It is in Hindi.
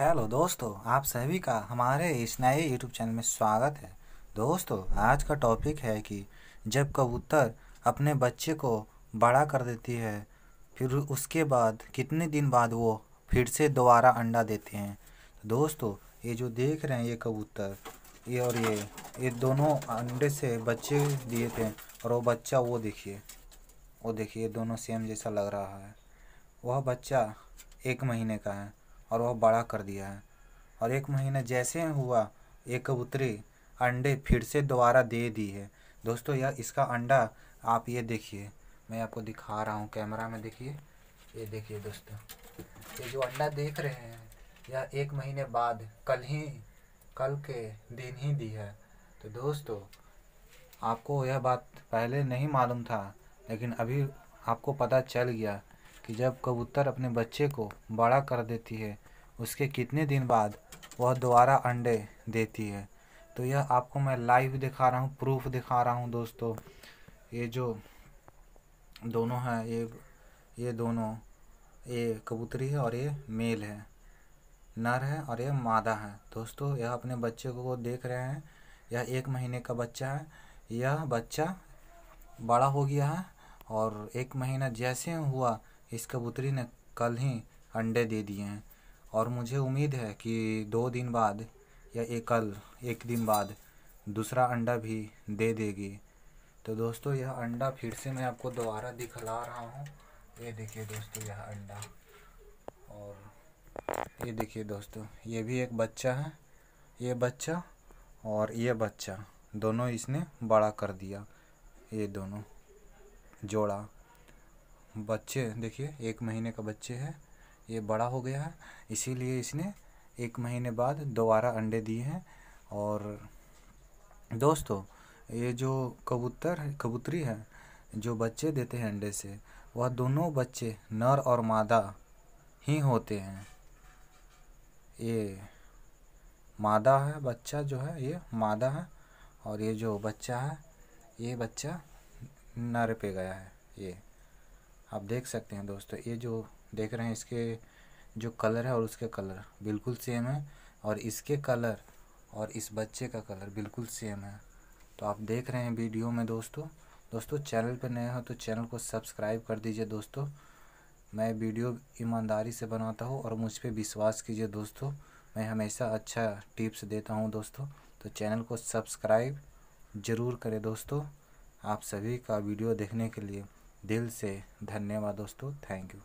हेलो दोस्तों आप सभी का हमारे इस नए यूट्यूब चैनल में स्वागत है दोस्तों आज का टॉपिक है कि जब कबूतर अपने बच्चे को बड़ा कर देती है फिर उसके बाद कितने दिन बाद वो फिर से दोबारा अंडा देते हैं दोस्तों ये जो देख रहे हैं ये कबूतर ये और ये ये दोनों अंडे से बच्चे दिए थे और वो बच्चा वो देखिए वो देखिए दोनों सेम जैसा लग रहा है वह बच्चा एक महीने का है और वह बड़ा कर दिया है और एक महीना जैसे हुआ एक कबूतरी अंडे फिर से दोबारा दे दी है दोस्तों यह इसका अंडा आप ये देखिए मैं आपको दिखा रहा हूँ कैमरा में देखिए ये देखिए दोस्तों ये जो अंडा देख रहे हैं यह एक महीने बाद कल ही कल के दिन ही दी है तो दोस्तों आपको यह बात पहले नहीं मालूम था लेकिन अभी आपको पता चल गया कि जब कबूतर अपने बच्चे को बड़ा कर देती है उसके कितने दिन बाद वह दोबारा अंडे देती है तो यह आपको मैं लाइव दिखा रहा हूँ प्रूफ दिखा रहा हूँ दोस्तों ये जो दोनों हैं ये ये दोनों ये कबूतरी है और ये मेल है नर है और ये मादा है दोस्तों यह अपने बच्चे को देख रहे हैं यह एक महीने का बच्चा है यह बच्चा बड़ा हो गया है और एक महीना जैसे हुआ इस कबूतरी ने कल ही अंडे दे दिए हैं और मुझे उम्मीद है कि दो दिन बाद या एक कल एक दिन बाद दूसरा अंडा भी दे देगी तो दोस्तों यह अंडा फिर से मैं आपको दोबारा दिखला रहा हूँ ये देखिए दोस्तों यह अंडा और ये देखिए दोस्तों ये भी एक बच्चा है ये बच्चा और ये बच्चा दोनों इसने बड़ा कर दिया ये दोनों जोड़ा बच्चे देखिए एक महीने का बच्चे है ये बड़ा हो गया है इसीलिए इसने एक महीने बाद दोबारा अंडे दिए हैं और दोस्तों ये जो कबूतर कबूतरी है जो बच्चे देते हैं अंडे से वह दोनों बच्चे नर और मादा ही होते हैं ये मादा है बच्चा जो है ये मादा है और ये जो बच्चा है ये बच्चा नर पे गया है ये आप देख सकते हैं दोस्तों ये जो देख रहे हैं इसके जो कलर है और उसके कलर बिल्कुल सेम है और इसके कलर और इस बच्चे का कलर बिल्कुल सेम है तो आप देख रहे हैं वीडियो में दोस्तों दोस्तों चैनल पर नए हो तो चैनल को सब्सक्राइब कर दीजिए दोस्तों मैं वीडियो ईमानदारी से बनाता हूँ और मुझ पर विश्वास कीजिए दोस्तों मैं हमेशा अच्छा टिप्स देता हूँ दोस्तों तो चैनल को सब्सक्राइब ज़रूर करें दोस्तों आप सभी का वीडियो देखने के लिए दिल से धन्यवाद दोस्तों थैंक यू